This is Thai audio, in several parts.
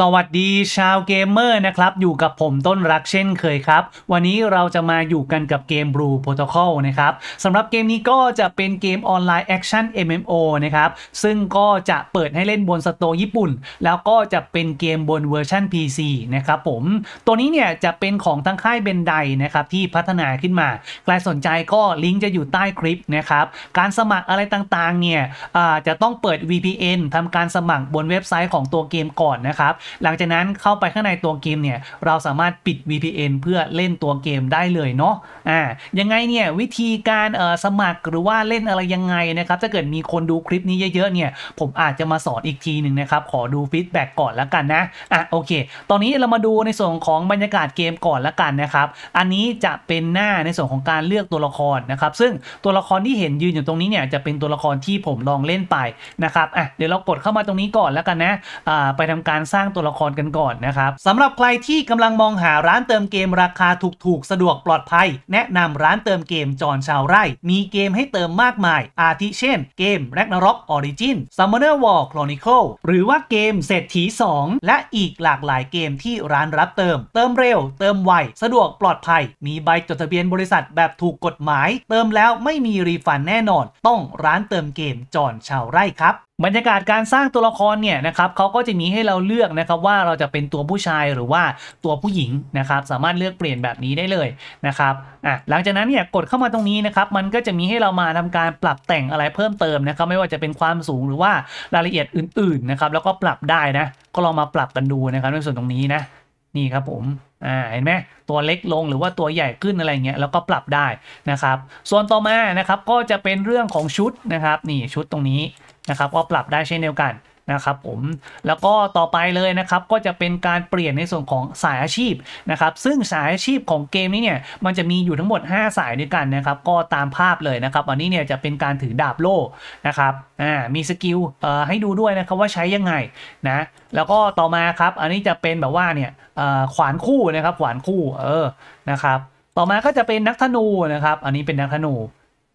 สวัสดีชาวเกมเมอร์นะครับ อยู่กับผมต้นรักเช่นเคยครับ วันนี้เราจะมาอยู่กันกับเกม Blue Protocol นะครับสำหรับเกมนี้ก็จะเป็นเกมออนไลน์แอคชั่น MMO นะครับ ซึ่งก็จะเปิดให้เล่นบนสโตร์ญี่ปุ่น แล้วก็จะเป็นเกมบนเวอร์ชัน PC นะครับผม ตัวนี้เนี่ยจะเป็นของทั้งค่ายเบนไดนะครับที่พัฒนาขึ้นมาใครสนใจก็ลิงก์จะอยู่ใต้คลิปนะครับการสมัครอะไรต่างๆเนี่ยจะต้องเปิด VPN ทำการสมัครบนเว็บไซต์ของตัวเกมก่อนนะครับหลังจากนั้นเข้าไปข้างในตัวเกมเนี่ยเราสามารถปิด VPN เพื่อเล่นตัวเกมได้เลยเนาะอ่ายังไงเนี่ยวิธีการเอ่อสมัครหรือว่าเล่นอะไรยังไงนะครับ ถ้าเกิดมีคนดูคลิปนี้เยอะๆ เนี่ยผมอาจจะมาสอนอีกทีหนึ่งนะครับ ขอดูฟีดแบ็กก่อนละกันนะอ่ะโอเค ตอนนี้เรามาดูในส่วนของบรรยากาศเกมก่อนละกันนะครับ อันนี้จะเป็นหน้าในส่วนของการเลือกตัวละครนะครับ ซึ่งตัวละครที่เห็นยืนอยู่ตรงนี้เนี่ยจะเป็นตัวละครที่ผมลองเล่นไปนะครับอ่ะเดี๋ยวเรากดเข้ามาตรงนี้ก่อนแล้วกันนะอ่าไปทำการสร้างตัวละครกันก่อนนะครับสำหรับใครที่กำลังมองหาร้านเติมเกมราคาถูกๆสะดวกปลอดภัย แนะนำร้านเติมเกมจอนชาวไร่ มีเกมให้เติมมากมาย อาทิเช่นเกม Ragnarok Origin Summoner War Chronicle หรือว่าเกมเศรษฐี 2 และอีกหลากหลายเกมที่ร้านรับเติม เติมเร็วเติมไวสะดวกปลอดภัย มีใบจดทะเบียนบริษัทแบบถูกกฎหมาย เติมแล้วไม่มีรีฟันแน่นอน ต้องร้านเติมเกมจอนชาวไร่ครับบรรยากาศการสร้างตัวละครเนี่ยนะครับเขาก็จะมีให้เราเลือกนะครับว่าเราจะเป็นตัวผู้ชายหรือว่าตัวผู้หญิงนะครับ สามารถเลือกเปลี่ยนแบบนี้ได้เลยนะครับอ่ะหลังจากนั้นเนี่ยกดเข้ามาตรงนี้นะครับ มันก็จะมีให้เรามาทำการปรับแต่งอะไรเพิ่มเติมนะครับ ไม่ว่าจะเป็นความสูงหรือว่ารายละเอียดอื่นๆนะครับ แล้วก็ปรับได้นะก็ลองมาปรับกันดูนะครับ ในส่วนตรงนี้นะ นี่ครับผมอ่าเห็นไหมตัวเล็กลง หรือว่าตัวใหญ่ขึ้นอะไรเงี้ยแล้วก็ปรับได้นะครับ ส่วนต่อมานะครับก็จะเป็นเรื่องของชุดนะครับ นี่ชุดตรงนี้นะครับก็ปรับได้เช่นเดียวกันนะครับผม แล้วก็ต่อไปเลยนะครับ ก็จะเป็นการเปลี่ยนในส่วนของสายอาชีพนะครับ ซึ่งสายอาชีพของเกมนี้เนี่ยมันจะมีอยู่ทั้งหมด 5 สายด้วยกันนะครับ ก็ตามภาพเลยนะครับ อันนี้เนี่ยจะเป็นการถือดาบโล่นะครับอ่ามีสกิลเอ่อให้ดูด้วยนะครับว่าใช้ยังไงนะ แล้วก็ต่อมาครับ อันนี้จะเป็นแบบว่าเนี่ยเอ่อขวานคู่นะครับขวานคู่เออนะครับ ต่อมาก็จะเป็นนักธนูนะครับ อันนี้เป็นนักธนู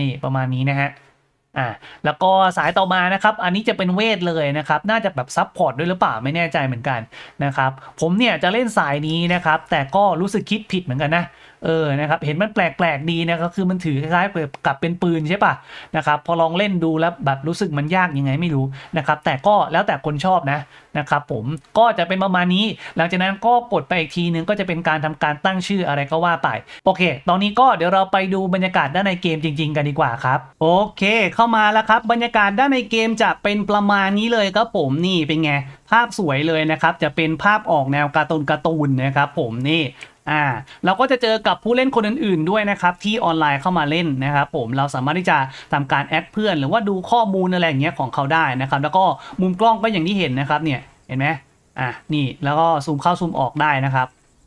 นี่ประมาณนี้นะฮะ่าแล้วก็สายต่อมานะครับ อันนี้จะเป็นเวทเลยนะครับ น่าจะแบบซับพอร์ตด้วยหรือเปล่า ไม่แน่ใจเหมือนกันนะครับ ผมเนี่ยจะเล่นสายนี้นะครับ แต่ก็รู้สึกคิดผิดเหมือนกันนะเออนะครับเห็นมันแปลกๆ ดีนะครับคือมันถือคล้ายๆกับเป็นปืนใช่ป่ะนะครับพอลองเล่นดูแล้วแบบรู้สึกมันยากยังไงไม่รู้นะครับแต่ก็แล้วแต่คนชอบนะนะครับผมก็จะเป็นประมาณนี้ หลังจากนั้นก็กดไปอีกทีนึงก็จะเป็นการทำการตั้งชื่ออะไรก็ว่าไป โอเค ตอนนี้ก็เดี๋ยวเราไปดูบรรยากาศด้านในเกมจริง ๆกันดีกว่าครับโอเคเข้ามาแล้วครับ บรรยากาศด้านในเกมจะเป็นประมาณนี้เลยครับผมนี่เป็นไงภาพสวยเลยนะครับจะเป็นภาพออกแนวการ์ตูนการ์ตูนนะครับผมนี่อ่าเราก็จะเจอกับผู้เล่นคนอื่นๆด้วยนะครับ ที่ออนไลน์เข้ามาเล่นนะครับ ผมเราสามารถที่จะทำการแอดเพื่อน หรือว่าดูข้อมูลอะไรอย่างเงี้ยของเขาได้นะครับแล้วก็มุมกล้องก็อย่างที่เห็นนะครับเนี่ยเห็นไหมอ่ะนี่แล้วก็ซูมเข้าซูมออกได้นะครับ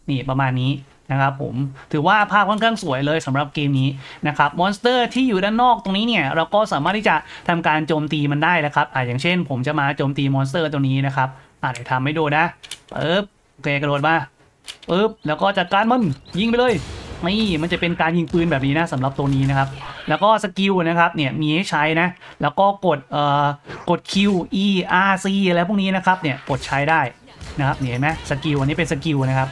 นี่ประมาณนี้นะครับผมถือว่าภาพค่อนข้างสวยเลยสำหรับเกมนี้นะครับมอนสเตอร์ที่อยู่ด้านนอกตรงนี้เนี่ย เราก็สามารถที่จะทำการโจมตีมันได้นะครับอ่าอย่างเช่น ผมจะมาโจมตีมอนสเตอร์ตัวนี้นะครับอ่าเดี๋ยวทำให้ดูนะเออโอเคกระโดดมาปึ๊บแล้วก็จัดการมันยิงไปเลยนี่มันจะเป็นการยิงปืนแบบนี้นะสำหรับตัวนี้นะครับ แล้วก็สกิลนะครับเนี่ยมีให้ใช้นะ แล้วก็กดเอ่อกด Q E R C อะไรพวกนี้นะครับเนี่ยกดใช้ได้นะครับเห็นไหมสกิลอันนี้เป็นสกิลนะครับ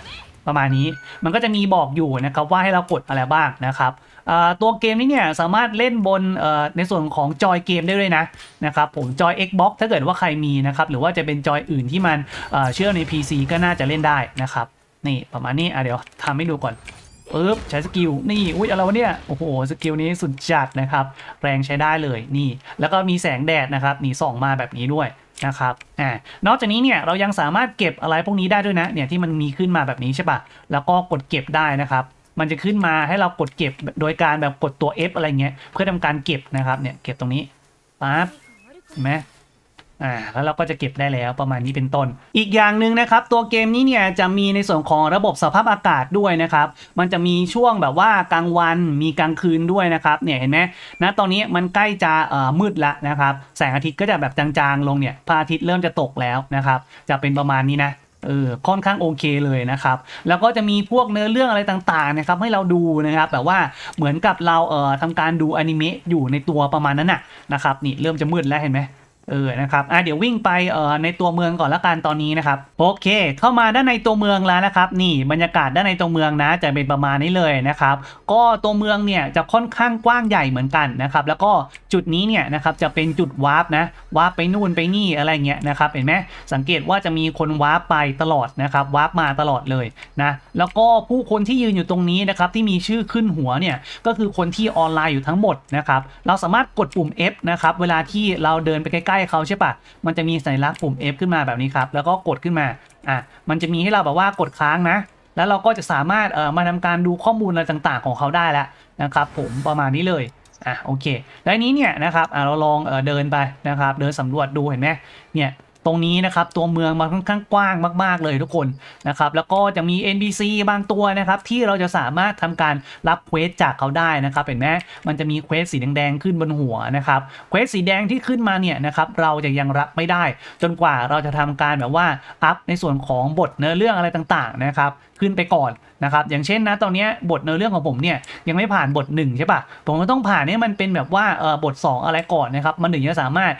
ประมาณนี้มันก็จะมีบอกอยู่นะครับว่าให้เรากดอะไรบ้างนะครับตัวเกมนี้เนี่ยสามารถเล่นบนในส่วนของจอยเกมได้ด้วยนะนะครับผมจอย Xbox ถ้าเกิดว่าใครมีนะครับหรือว่าจะเป็นจอยอื่นที่มันเชื่อมใน PC ก็น่าจะเล่นได้นะครับนี่ประมาณนี้อ่ะเดี๋ยวทำให้ดูก่อนปึ๊บใช้สกิล นี่อุ้ยอะไรวะเนี่ย โอ้โห สกิลนี้สุดจัดนะครับ แรงใช้ได้เลยนี่ แล้วก็มีแสงแดดนะครับนี่ส่องมาแบบนี้ด้วยนะครับอ่านอกจากนี้เนี่ยเรายังสามารถเก็บอะไรพวกนี้ได้ด้วยนะ เนี่ยที่มันมีขึ้นมาแบบนี้ใช่ปะแล้วก็กดเก็บได้นะครับ มันจะขึ้นมาให้เรากดเก็บโดยการแบบกดตัว F อะไรเงี้ย เพื่อทำการเก็บนะครับ เนี่ยเก็บตรงนี้ปั๊บเห็นไหมอ่าแล้วเราก็จะเก็บได้แล้วประมาณนี้เป็นต้น อีกอย่างหนึ่งนะครับตัวเกมนี้เนี่ยจะมีในส่วนของระบบสภาพอากาศด้วยนะครับ มันจะมีช่วงแบบว่ากลางวันมีกลางคืนด้วย นะครับเนี่ยเห็นไหมนะตอนนี้มันใกล้จะมืดละนะครับแสงอาทิตย์ก็จะแบบจางๆลงเนี่ยพระอาทิตย์เริ่มจะตกแล้วนะครับจะเป็นประมาณนี้นะเออค่อนข้างโอเคเลยนะครับแล้วก็จะมีพวกเนื้อเรื่องอะไรต่างๆนะครับให้เราดูนะครับแบบว่าเหมือนกับเราเอ่อทำการดูอนิเมะอยู่ในตัวประมาณนั้นน่ะนะครับนี่เริ่มจะมืดแล้วเห็นไหมเออ นะครับอ่ะเดี๋ยววิ่งไปเอ่อในตัวเมืองก่อนละกัน ตอนนี้นะครับ โอเค เข้ามาด้านในตัวเมืองแล้วนะครับ นี่บรรยากาศด้านในตัวเมืองนะ จะเป็นประมาณนี้เลยนะครับ ก็ตัวเมืองเนี่ยจะค่อนข้างกว้างใหญ่เหมือนกันนะครับ แล้วก็จุดนี้เนี่ยนะครับ จะเป็นจุดวาร์ปนะ วาร์ปไปนู่นไปนี่อะไรเงี้ยนะครับ เห็นไหมสังเกตว่าจะมีคนวาร์ปไปตลอดนะครับ วาร์ปมาตลอดเลยนะ แล้วก็ผู้คนที่ยืนอยู่ตรงนี้นะครับ ที่มีชื่อขึ้นหัวเนี่ย ก็คือคนที่ออนไลน์อยู่ทั้งหมดนะครับ เราสามารถกดปุ่ม F นะครับ เวลาที่เราเดินไปใกล้เขาใช่ปะมันจะมีสัญลักษณ์ปุ่ม F ขึ้นมาแบบนี้ครับ แล้วก็กดขึ้นมา อ่ะ มันจะมีให้เราแบบว่ากดค้างนะ แล้วเราก็จะสามารถเอ่อมาทำการดูข้อมูลอะไรต่าง ๆ ของเขาได้แล้วนะครับผมประมาณนี้เลย อ่ะโอเค แล้วนี้เนี่ยนะครับ อ่ะเราลองเออเดินไปนะครับ เดินสำรวจดูเห็นไหมเนี่ยตรงนี้นะครับตัวเมืองมันค่อนข้างกว้างมาก ๆเลยทุกคนนะครับแล้วก็จะมี NPC บางตัวนะครับที่เราจะสามารถทำการรับเควสจากเขาได้นะครับเห็นไหมมันจะมีเควสสีแดงๆขึ้นบนหัวนะครับเควสสีแดงที่ขึ้นมาเนี่ยนะครับเราจะยังรับไม่ได้ จนกว่าเราจะทำการแบบว่า อัพในส่วนของบทเนื้อเรื่องอะไรต่างๆนะครับขึ้นไปก่อนนะครับอย่างเช่นนะตอนนี้บทในเรื่องของผมเนี่ยยังไม่ผ่านบท1ใช่ปะผมก็ต้องผ่านเนี่ยมันเป็นแบบว่าบท 2 อะไรก่อนนะครับมันถึงจะสามารถ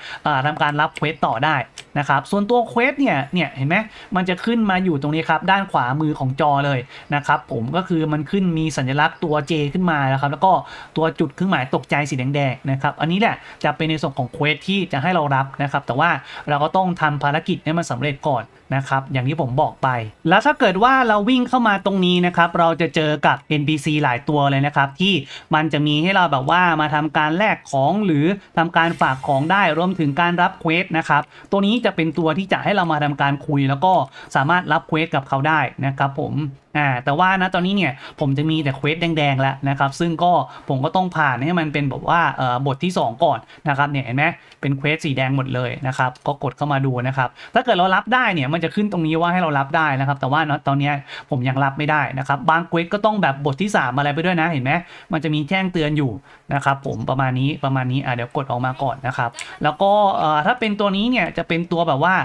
ทำการรับเควสต่อได้นะครับส่วนตัวเควสเนี่ยเนี่ยเห็นไหมมันจะขึ้นมาอยู่ตรงนี้ครับด้านขวามือของจอเลยนะครับผมก็คือมันขึ้นมีสัญลักษณ์ตัว J ขึ้นมา แล้วครับแล้วก็ตัวจุดเครื่องหมายตกใจสีแดงๆนะครับอันนี้แหละจะเป็นในส่วนของเควสที่จะให้เรารับนะครับ แต่ว่าเราก็ต้องทำภารกิจให้มันสำเร็จก่อนนะครับอย่างที่ผมบอกไป แล้วถ้าเกิดว่าเราวิ่งเข้ามาตรงนี้นะครับเราจะเจอกับ NPC หลายตัวเลยนะครับ ที่มันจะมีให้เราแบบว่ามาทำการแลกของ หรือทำการฝากของได้ รวมถึงการรับเควสนะครับ ตัวนี้จะเป็นตัวที่จะให้เรามาทำการคุย แล้วก็สามารถรับเควสกับเขาได้นะครับผมอ่าแต่ว่านะตอนนี้เนี่ยผมจะมีแต่เควสแดงๆแล้วนะครับซึ่งก็ผมก็ต้องผ่านให้มันเป็นแบบว่าเอ่อบทที่ 2 ก่อนนะครับเนี่ยเห็นไหมเป็นเควสสีแดงหมดเลยนะครับก็กดเข้ามาดูนะครับถ้าเกิดเรารับได้เนี่ยมันจะขึ้นตรงนี้ว่าให้เรารับได้นะครับ แต่ว่านะตอนนี้ผมยังรับไม่ได้นะครับ บางเควสก็ต้องแบบบทที่ 3 อะไรไปด้วยนะเห็นไหมมันจะมีแจ้งเตือนอยู่นะครับผมประมาณนี้ประมาณนี้อ่าเดี๋ยวกดออกมาก่อนนะครับแล้วก็เอ่อถ้าเป็นตัวนี้เนี่ยจะเป็นตัวแบบว่า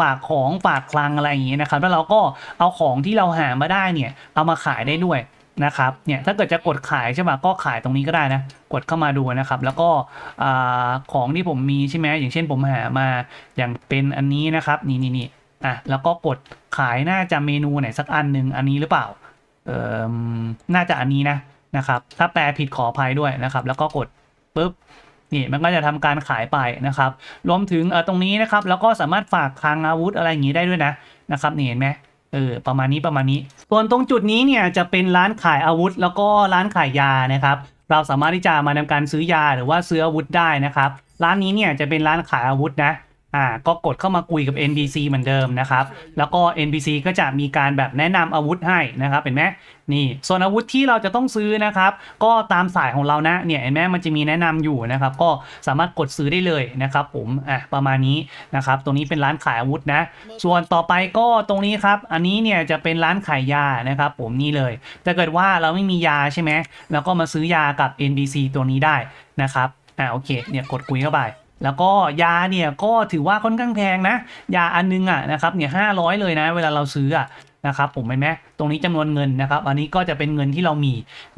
ฝากของฝากคลังอะไรอย่างเงี้ยนะครับแล้วเราก็เอาของที่เราหามาได้ได้เนี่ยเอามาขายได้ด้วยนะครับเนี่ยถ้าเกิดจะกดขายใช่ไหมก็ขายตรงนี้ก็ได้นะกดเข้ามาดูนะครับ แล้วก็ของที่ผมมีใช่ไหมอย่างเช่นผมหามาอย่างเป็นอันนี้นะครับนี่นี่นี่อ่ะแล้วก็กดขายน่าจะเมนูไหนสักอันหนึ่งอันนี้หรือเปล่าเออน่าจะอันนี้นะนะครับถ้าแปลผิดขออภัยด้วยนะครับ แล้วก็กดปุ๊บนี่มันก็จะทำการขายไปนะครับรวมถึงตรงนี้นะครับแล้วก็สามารถฝากคลังอาวุธอะไรอย่างนี้ได้ด้วยนะนะครับนี่เห็นไหมเออ ประมาณนี้ประมาณนี้ ส่วนตรงจุดนี้เนี่ย จะเป็นร้านขายอาวุธ แล้วก็ร้านขายยานะครับเราสามารถที่จะมาทำการซื้อยาหรือว่าซื้ออาวุธได้นะครับร้านนี้เนี่ยจะเป็นร้านขายอาวุธนะ่าก็กดเข้ามาคุยกับ n b c เหมือนเดิมนะครับ แล้วก็ n b c ก็จะมีการแบบแนะนำอาวุธให้นะครับเห็นไหมนี่ส่วนอาวุธที่เราจะต้องซื้อนะครับ ก็ตามสายของเรานะเนี่ยเห็นไหมมันจะมีแนะนำอยู่นะครับ ก็สามารถกดซื้อได้เลยนะครับผมอ่ะประมาณนี้ นะครับตรงนี้เป็นร้านขายอาวุธนะ ส่วนต่อไปก็ตรงนี้ครับ อันนี้เนี่ยจะเป็นร้านขายยานะครับผมนี่เลย ถ้าเกิดว่าเราไม่มียาใช่ไหมแล้วก็มาซื้อยากับ n b c ตัวนี้ได้นะครับอ่าโอเคเนี่ยกดคุยเข้าไปแล้วก็ยาเนี่ยก็ถือว่าค่อนข้างแพงนะ ยาอันนึงอ่ะนะครับเนี่ยห้าร้อยเลยนะเวลาเราซื้ออ่ะนะครับผมเห็นไหมตรงนี้จำนวนเงินนะครับ อันนี้ก็จะเป็นเงินที่เรามี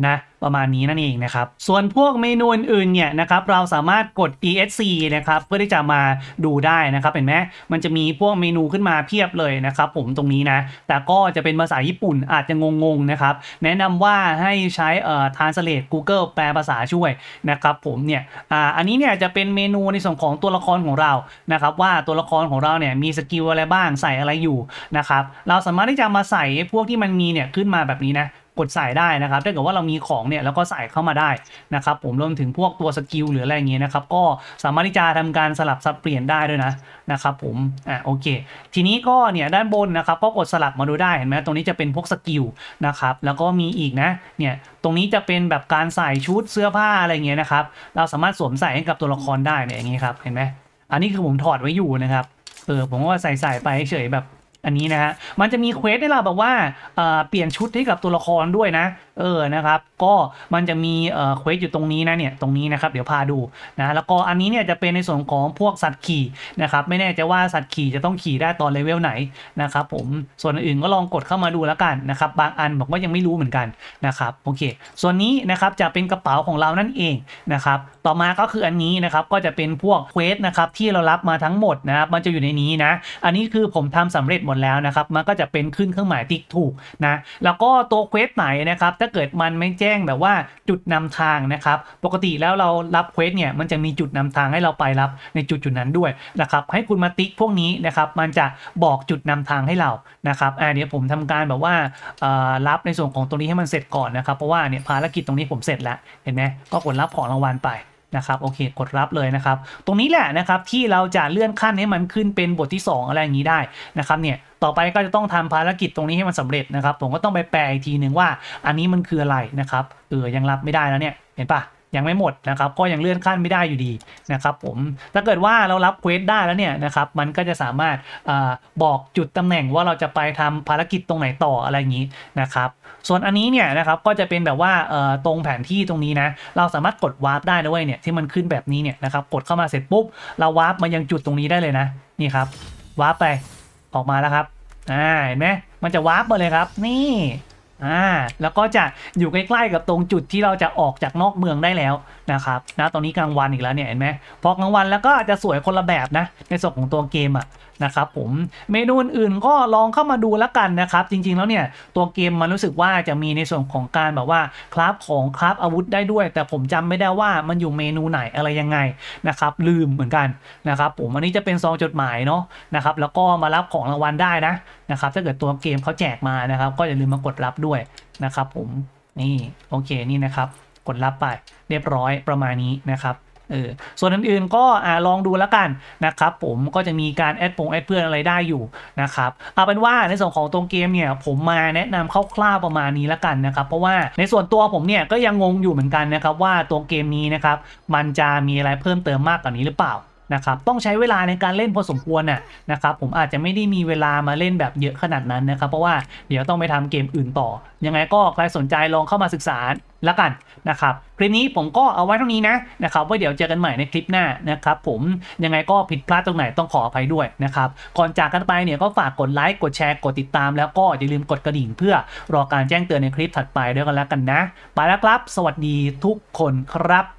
นะประมาณนี้นั่นเองนะครับ ส่วนพวกเมนูอื่นๆเนี่ยนะครับเราสามารถกด esc นะครับ เพื่อที่จะมาดูได้นะครับเห็นไหมมันจะมีพวกเมนูขึ้นมาเพียบเลยนะครับ ผมตรงนี้นะแต่ก็จะเป็นภาษาญี่ปุ่นอาจจะงงๆนะครับแนะนำว่าให้ใช้เอ่อ translate google แปลภาษาช่วยนะครับผมเนี่ยอ่าอันนี้เนี่ยจะเป็นเมนูในส่วนของตัวละครของเรานะครับว่าตัวละครของเราเนี่ยมีสกิลอะไรบ้างใส่อะไรอยู่นะครับเราสามารถที่จะมาใส่พวกที่มันมีเนี่ยขึ้นมาแบบนี้นะกดใส่ได้นะครับถ้าเกิดว่าเรามีของเนี่ยแล้วก็ใส่เข้ามาได้ นะครับผมรวมถึงพวกตัวสกิลหรืออะไรเงี้ยนะครับก็สามารถที่จะทำการสลับสับเปลี่ยนได้ด้วย นะนะครับผมอ่ะโอเค ทีนี้ก็เนี่ยด้านบนนะครับก็กดสลับมาดูได้เห็นไหมตรงนี้จะเป็นพวกสกิลนะครับแล้วก็มีอีกนะ เนี่ยตรงนี้จะเป็นแบบการใส่ชุดเสื้อผ้าอะไรเงี้ยนะครับเราสามารถสวมใส่ให้กับตัวละครได้เนี่ยอย่างนี้ครับเห็นไหมอันนี้คือผมถอดไว้อยู่นะครับเออผมก็ใส่ใส่ไปเฉยแบบอันนี้นะฮะ มันจะมีเควสได้เราบบว่า เปลี่ยนชุดให้กับตัวละครด้วยนะเออ นะครับ ก็มันจะมี เอ่อ เควส อยู่ตรงนี้นะ เนี่ย ตรงนี้นะครับ เดี๋ยวพาดู นะ แล้วก็อันนี้ เนี่ย จะเป็นในส่วนของพวก สัตว์ ขี่ นะครับ ไม่แน่ใจว่า สัตว์ ขี่ จะต้อง ขี่ ได้ ตอน เลเวล ไหน นะครับผม ส่วน อื่นก็ ลอง กด เข้ามาดู แล้วกัน นะครับ บาง อัน บอกว่า ยังไม่รู้ เหมือนกัน นะครับ โอเค ส่วนนี้ นะครับ จะเป็นกระเป๋า ของเรา นั่นเอง นะครับ ต่อมาก็คืออันนี้ นะครับ ก็จะเป็นพวก เควส นะครับ ที่เรารับมาทั้งหมด นะครับ มันจะอยู่ในนี้นะ อันนี้คือ ผมทำสำเร็จหมดแล้วนะครับมันก็จะเป็นขึ้นเครื่องหมายติ๊กถูกนะแล้วก็ตัวเควสไหนนะครับถ้าาเกิดมันไม่แจ้งแบบว่าจุดนำทางนะครับปกติแล้วเรารับเควสเนี่ยมันจะมีจุดนำทางให้เราไปรับในจุดจุดนั้นด้วยนะครับให้คุณมาติ๊กพวกนี้นะครับมันจะบอกจุดนำทางให้เรานะครับอ่าเดี๋ยวผมทำการแบบว่ารับในส่วนของตรงนี้ให้มันเสร็จก่อนนะครับ เพราะว่าเนี่ยภารกิจตรงนี้ผมเสร็จแล้ว เห็นไหมก็กดรับของรางวัลไปนะครับโอเคกดรับเลยนะครับ ตรงนี้แหละนะครับ ที่เราจะเลื่อนขั้นให้มันขึ้นเป็นบทที่ 2 อะไรอย่างนี้ได้นะครับเนี่ยต่อไปก็จะต้องทำภารกิจตรงนี้ให้มันสำเร็จนะครับ ผมก็ต้องไปแปลอีกทีหนึ่งว่าอันนี้มันคืออะไรนะครับ เออยังรับไม่ได้แล้วเนี่ย เห็นปะยังไม่หมดนะครับก็ยังเลื่อนขั้นไม่ได้อยู่ดีนะครับผมถ้าเกิดว่าเรารับเควสได้แล้วเนี่ยนะครับมันก็จะสามารถอบอกจุดตำแหน่งว่าเราจะไปทำภารกิจตรงไหนต่ออะไรอย่างนี้นะครับ ส่วนอันนี้เนี่ยนะครับก็จะเป็นแบบว่าตรงแผนที่ตรงนี้นะเราสามารถกดวาร์ปได้ด้วยเนี่ย ที่มันขึ้นแบบนี้เนี่ยนะครับกดเข้ามาเสร็จปุ๊บเราวาร์ปมายังจุดตรงนี้ได้เลยนะนี่ครับวาร์ปไป ออกมาแล้วครับอ่าเห็นไหมมันจะวาร์ปมาเลยครับนี่อ่าแล้วก็จะอยู่ใกล้ๆกับตรงจุดที่เราจะออกจากนอกเมืองได้แล้วนะครับ นะตรงนี้กลางวันอีกแล้วเนี่ยเห็นไหมพอกลางวันแล้วก็อาจจะสวยคนละแบบนะ ในส่วนของตัวเกมอะนะครับผม เมนูอื่นก็ลองเข้ามาดูแล้วกันนะครับ จริงๆแล้วเนี่ยตัวเกมมันรู้สึกว่าจะมีในส่วนของการแบบว่า คราฟของคราฟอาวุธได้ด้วย แต่ผมจำไม่ได้ว่ามันอยู่เมนูไหนอะไรยังไงนะครับ ลืมเหมือนกันนะครับผมอันนี้จะเป็นซองจดหมายเนาะนะครับแล้วก็มารับของรางวัลได้นะนะครับ ถ้าเกิดตัวเกมเขาแจกมานะครับ ก็อย่าลืมมากดรับด้วยนะครับผมนี่โอเคนี่นะครับกดรับไป เรียบร้อยประมาณนี้นะครับเออส่วนอื่นๆก็อ่าลองดูแล้วกันนะครับผมก็จะมีการแอดปงแอดเพื่อนอะไรได้อยู่นะครับเอาเป็นว่าในส่วนของตรงเกมเนี่ยผมมาแนะนำคร่าวๆประมาณนี้แล้วกันนะครับเพราะว่าในส่วนตัวผมเนี่ยก็ยังงงอยู่เหมือนกันนะครับว่าตรงเกมนี้นะครับมันจะมีอะไรเพิ่มเติมมากกว่านี้หรือเปล่านะครับ ต้องใช้เวลาในการเล่นพอสมควรน่ะนะครับ ผมอาจจะไม่ได้มีเวลามาเล่นแบบเยอะขนาดนั้นนะครับ เพราะว่าเดี๋ยวต้องไปทำเกมอื่นต่อ ยังไงก็ใครสนใจลองเข้ามาศึกษาละกันนะครับ คลิปนี้ผมก็เอาไว้เท่านี้นะนะครับไว้เดี๋ยวเจอกันใหม่ในคลิปหน้านะครับผมยังไงก็ผิดพลาดตรงไหนต้องขออภัยด้วยนะครับก่อนจากกันไปเนี่ยก็ฝากกดไลค์กดแชร์กดติดตาม แล้วก็อย่าลืมกดกระดิ่ง เพื่อรอการแจ้งเตือนในคลิปถัดไปด้วยกันแล้วกันนะไปแล้วครับ สวัสดีทุกคนครับ